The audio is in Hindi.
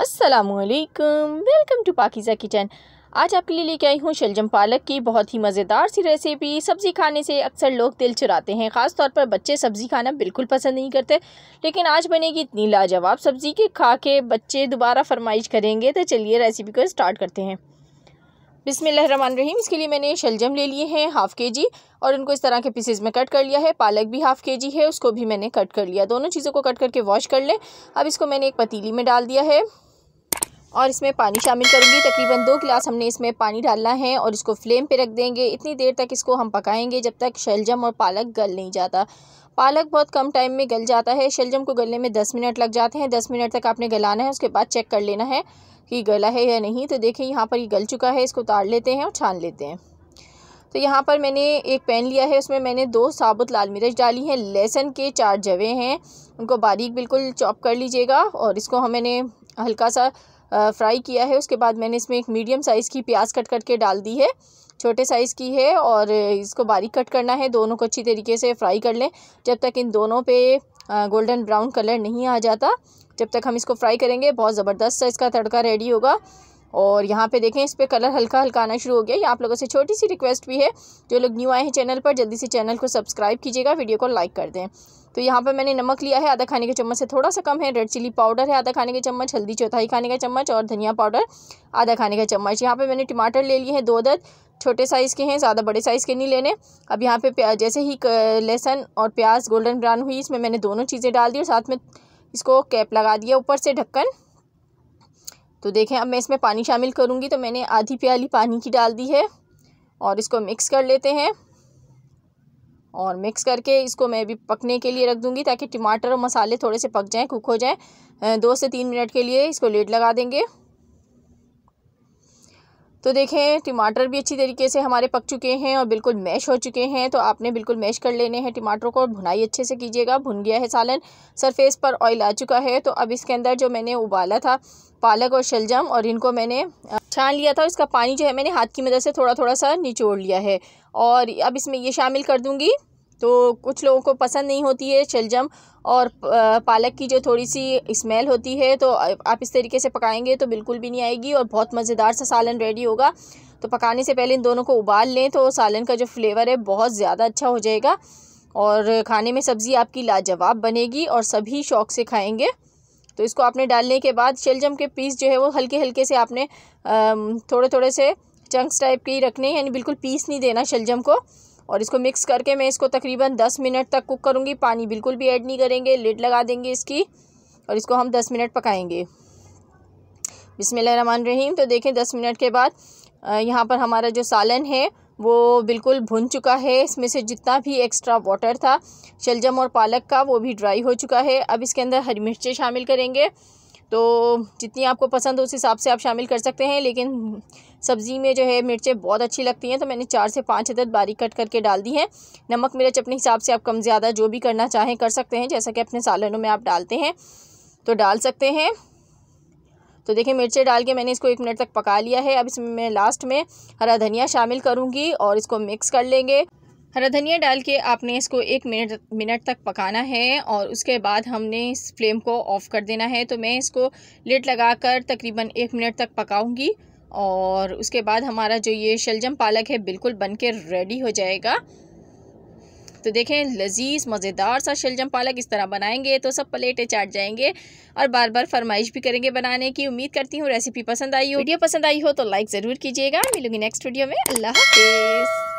असलकम वेलकम टू पाकिज़ा किचन आज आपके लिए लेके आई हूँ शलजम पालक की बहुत ही मज़ेदार सी रेसिपी सब्ज़ी खाने से अक्सर लोग दिल चुराते हैं ख़ास तौर पर बच्चे सब्ज़ी खाना बिल्कुल पसंद नहीं करते लेकिन आज बनेगी इतनी लाजवाब सब्ज़ी के खा के बच्चे दोबारा फरमाइश करेंगे तो चलिए रेसिपी को स्टार्ट करते हैं रहीम इसके लिए मैंने शलजम ले लिए हैं हाफ़ के जी और उनको इस तरह के पीसेज में कट कर लिया है पालक भी हाफ़ के जी है उसको भी मैंने कट कर लिया दोनों चीज़ों को कट करके वॉश कर लें अब इसको मैंने एक पतीली में डाल दिया है और इसमें पानी शामिल करूँगी तकरीबन दो गिलास हमने इसमें पानी डालना है और इसको फ्लेम पे रख देंगे इतनी देर तक इसको हम पकाएंगे जब तक शलजम और पालक गल नहीं जाता पालक बहुत कम टाइम में गल जाता है शलजम को गलने में दस मिनट लग जाते हैं दस मिनट तक आपने गलाना है उसके बाद चेक कर लेना है कि गला है या नहीं तो देखें यहाँ पर ये गल चुका है इसको उतार लेते हैं और छान लेते हैं तो यहाँ पर मैंने एक पैन लिया है उसमें मैंने दो साबुत लाल मिर्च डाली हैं लहसन के चार जवे हैं उनको बारीक बिल्कुल चॉप कर लीजिएगा और इसको हम मैंने हल्का सा फ्राई किया है उसके बाद मैंने इसमें एक मीडियम साइज़ की प्याज कट करके डाल दी है छोटे साइज़ की है और इसको बारीक कट करना है दोनों को अच्छी तरीके से फ्राई कर लें जब तक इन दोनों पे गोल्डन ब्राउन कलर नहीं आ जाता जब तक हम इसको फ्राई करेंगे बहुत ज़बरदस्त सा इसका तड़का रेडी होगा और यहाँ पे देखें इस पर कलर हल्का हल्का आना शुरू हो गया ये आप लोगों से छोटी सी रिक्वेस्ट भी है जो लोग न्यू आए हैं चैनल पर जल्दी से चैनल को सब्सक्राइब कीजिएगा वीडियो को लाइक कर दें तो यहाँ पर मैंने नमक लिया है आधा खाने के चम्मच से थोड़ा सा कम है रेड चिली पाउडर है आधा खाने के चम्मच हल्दी चौथाई खाने का चम्मच और धनिया पाउडर आधा खाने का चम्मच यहाँ पर मैंने टमाटर ले लिए हैं दो दर्द छोटे साइज़ के हैं ज़्यादा बड़े साइज़ के नहीं लेने अब यहाँ पे जैसे ही लहसन और प्याज गोल्डन ब्राउन हुई इसमें मैंने दोनों चीज़ें डाल दी और साथ में इसको कैप लगा दिया ऊपर से ढक्कन तो देखें अब मैं इसमें पानी शामिल करूँगी तो मैंने आधी प्याली पानी की डाल दी है और इसको मिक्स कर लेते हैं और मिक्स करके इसको मैं भी पकने के लिए रख दूँगी ताकि टमाटर और मसाले थोड़े से पक जाएँ कुक हो जाएँ दो से तीन मिनट के लिए इसको लेट लगा देंगे तो देखें टमाटर भी अच्छी तरीके से हमारे पक चुके हैं और बिल्कुल मैश हो चुके हैं तो आपने बिल्कुल मैश कर लेने हैं टमाटरों को भुनाई अच्छे से कीजिएगा भुन गया है सालन सरफेस पर ऑयल आ चुका है तो अब इसके अंदर जो मैंने उबाला था पालक और शलजम और इनको मैंने छान लिया था इसका पानी जो है मैंने हाथ की मदद से थोड़ा थोड़ा सा निचोड़ लिया है और अब इसमें ये शामिल कर दूँगी तो कुछ लोगों को पसंद नहीं होती है शलजम और पालक की जो थोड़ी सी स्मेल होती है तो आप इस तरीके से पकाएंगे तो बिल्कुल भी नहीं आएगी और बहुत मज़ेदार सा सालन रेडी होगा तो पकाने से पहले इन दोनों को उबाल लें तो सालन का जो फ्लेवर है बहुत ज़्यादा अच्छा हो जाएगा और खाने में सब्ज़ी आपकी लाजवाब बनेगी और सभी शौक से खाएंगे तो इसको आपने डालने के बाद शलजम के पीस जो है वो हल्के हल्के से आपने थोड़े थोड़े से चंक्स टाइप के ही रखने यानी बिल्कुल पीस नहीं देना शलजम को और इसको मिक्स करके मैं इसको तकरीबन दस मिनट तक कुक करूँगी पानी बिल्कुल भी ऐड नहीं करेंगे लिड लगा देंगे इसकी और इसको हम दस मिनट पकाएंगे बिसमान रहीम तो देखें दस मिनट के बाद यहाँ पर हमारा जो सालन है वो बिल्कुल भुन चुका है इसमें से जितना भी एक्स्ट्रा वाटर था शलजम और पालक का वो भी ड्राई हो चुका है अब इसके अंदर हरी मिर्चें शामिल करेंगे तो जितनी आपको पसंद हो उस हिसाब से आप शामिल कर सकते हैं लेकिन सब्ज़ी में जो है मिर्चें बहुत अच्छी लगती हैं तो मैंने चार से पाँच अदद बारीक कट करके डाल दी हैं नमक मिर्च अपने हिसाब से आप कम ज़्यादा जो भी करना चाहें कर सकते हैं जैसा कि अपने सालनों में आप डालते हैं तो डाल सकते हैं तो देखिए मिर्चें डाल के मैंने इसको एक मिनट तक पका लिया है अब इसमें मैं लास्ट में हरा धनिया शामिल करूँगी और इसको मिक्स कर लेंगे हरा धनिया डाल के आपने इसको एक मिनट मिनट तक पकाना है और उसके बाद हमने इस फ्लेम को ऑफ़ कर देना है तो मैं इसको लेट लगाकर तकरीबन एक मिनट तक पकाऊंगी और उसके बाद हमारा जो ये शलजम पालक है बिल्कुल बन के रेडी हो जाएगा तो देखें लजीज मज़ेदार सा शलजम पालक इस तरह बनाएंगे तो सब प्लेटें चाट जाएंगे और बार बार फरमाइश भी करेंगे बनाने की उम्मीद करती हूँ रेसिपी पसंद आई हो वीडियो पसंद आई हो तो लाइक ज़रूर कीजिएगा मिलूंगी नेक्स्ट वीडियो में अल्लाह हाफिज़